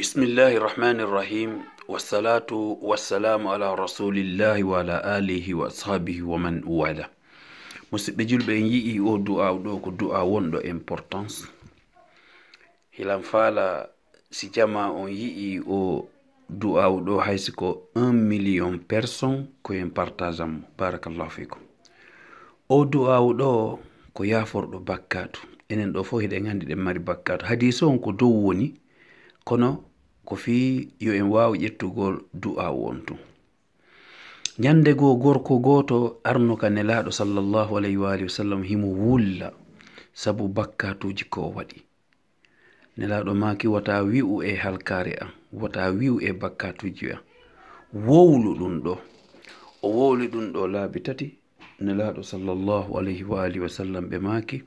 بسم الله الرحمن الرحيم والصلاة والسلام على رسول الله وعلى آله وأصحابه ومن والاه musidɓe julɓe en yi'i o du'a ɗo ko du'a wonɗo importance hilan faala si jama on yi'i o du'a ɗo haysi ko 1 million personne koyen partage am barakallahu fikum o du'a ɗo ko yaforɗo bakkatu enen ɗo fof hiɗen anndi ɗen mari bakkatu hadise on ko dow woni kono ko fi yo en wawi ƴettugol du'a wontu ñande goo gorko goto arno ka nelaɗo sallllahu alayhi walihi wa sallam himo wulla sabu bakkatuji ko waɗi nelaɗo maki wata wi'u e halkare am wata wi'u e bakkatuji am wowlu ɗum ɗo o wowli ɗum ɗo laabi tati nelaɗo sallllahu alayhi waalihi wa sallam ɓe maki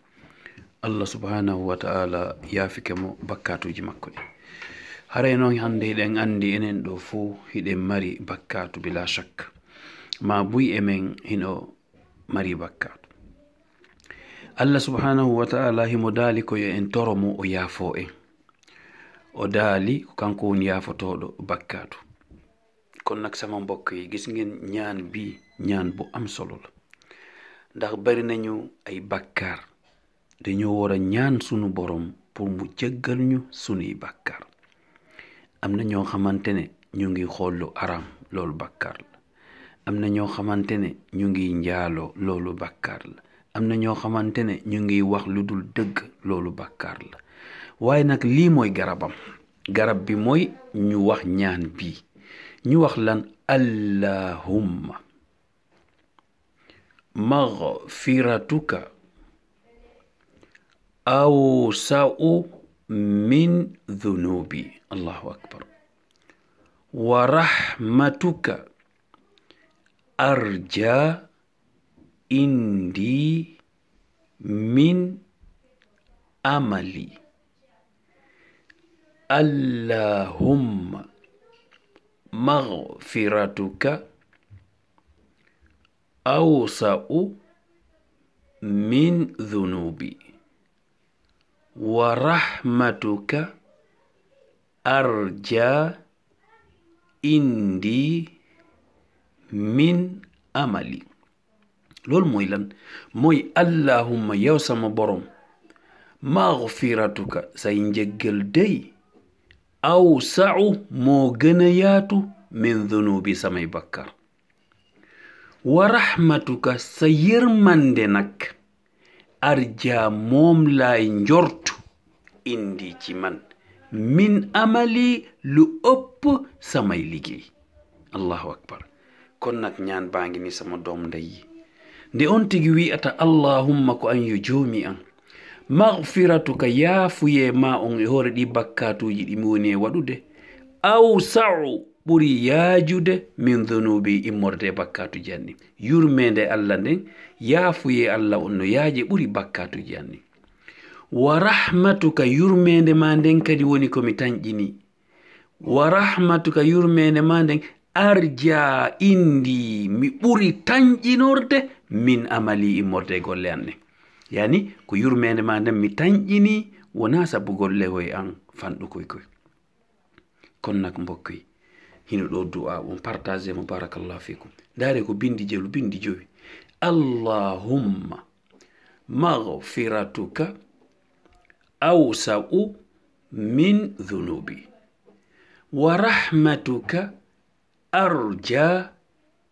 allah subhanahu wa ta'ala yafike mo bakkatuji makko ɗi haray noon hannde eɗen anndi enen ɗo fuu hiɗen mari bakkatu bila chak ma buyi emen hino mari bakkatu allah subhanahu wa taala himo daali koyo en toro mo o yaafo en o daali ko kanko woni yaafotoɗo bakkatu kono naksamon bokki gisgen ñaan bi ñaan bo am solol ndax bari nañu ay bakkar de ñoo wora ñaan sunu borom pour mu jeggal ñu sunuy bakkar am na ñoo xamante ne ñu ngi xool lu araam loolu bàkkaar la am na ñoo xamante ne ñu ngi njaaloo loolu bàkkaar la am na ñoo xamante ne ñu ngi wax lu dul dëgg loolu bàkkaar la waaye nag lii mooy garabam garab bi mooy ñu wax ñaan bi ñu wax lan allahumma maghfiratuka awsa'u من ذنوبي الله أكبر ورحمتك أرجى عندي من أملي اللهم مغفرتك أوسع من ذنوبي wa rahmatuka arja indi min amali loolu mooy lan mooy allahumma yow sama borom maxfiratuka say njëggal day aw sa'u moo gën a yaatu min dunubi samay bakkar wa rahmatuka sa yërmande nag arja moom laay njort indiji man min amali lu oppu samay ligui allahu akbar kon nak ñaan bangi ni sama dom ndeyi nde on tigui wi'ata allahumma ko an yo jomi an magfiratuka yaafuye ma on e hoore ɗi bakkatuji ɗi mi woni e waɗude awsau ɓuri yaajude min donobi immorde e bakkatuji anni yurmede allah nden yaafuye allah on no yaaje ɓuri bakkatuji annin wa rahmatuka yurmende ma nden kadi woni komi tanƴini wa rahmatuka yurmende ma nden arja indi mi ɓuri tanƴinorde min amali immorde e golle an ne yani ko yurmende ma nden mi tanƴini wona sabu golle hoye an fanɗukoy koy kon nak mbokkoy hino ɗo du'a on partage mo barakallahu fikum ndaare ko bindi jelu bindi joyi allahumma maghfiratuka أوسع من ذنوبي ورحمتك أرجى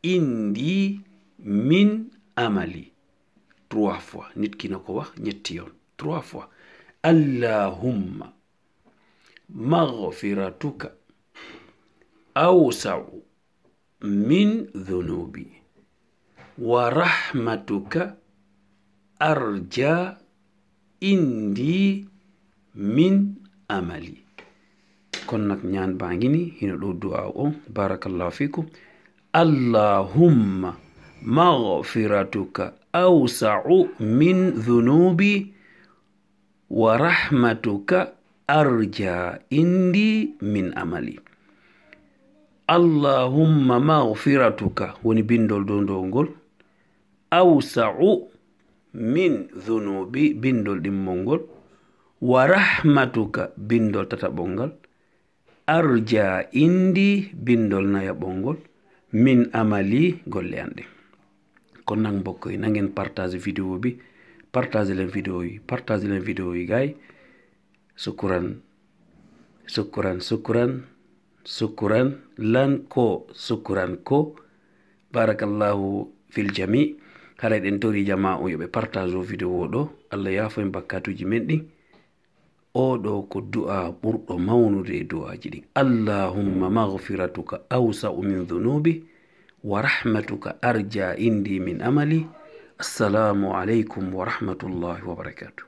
عندي من عملي trois fois nit ki na ko wax ñetti yoon trois fois allahumma maghfiratuka أوسع من ذنوبي ورحمتك أرجى عندي min amali kon nak ñaan baa ngi ni hino ɗo du'a o barakallahu fikum allahumma maghfiratuka awsa'u min dhunubi wa rahmatuka arja indi min amali allahumma maghfiratuka woni bindol dow ngol awsa'u min dhunubi bindol ɗimmol ngol wa rahmatuka bindol tata bongol arja indi bindol naya bongol min amali golle kon nak mbok yi nangen partage video bi partage len video yi partage len video yi gay sukuran sukuran sukuran sukuran lan ko sukuran ko barakallahu fil jami' haray den tori jama'u yoɓe partage o vidéo allah yafo en bakkatuji men oɗo ko du'a ɓurɗo mawnude e du'aji ɗin allahumma magfiratuka awsa'u min dunubi wa rahmatuka arja indi min amali assalamu alaykum wa rahmatullahi wa barakatuh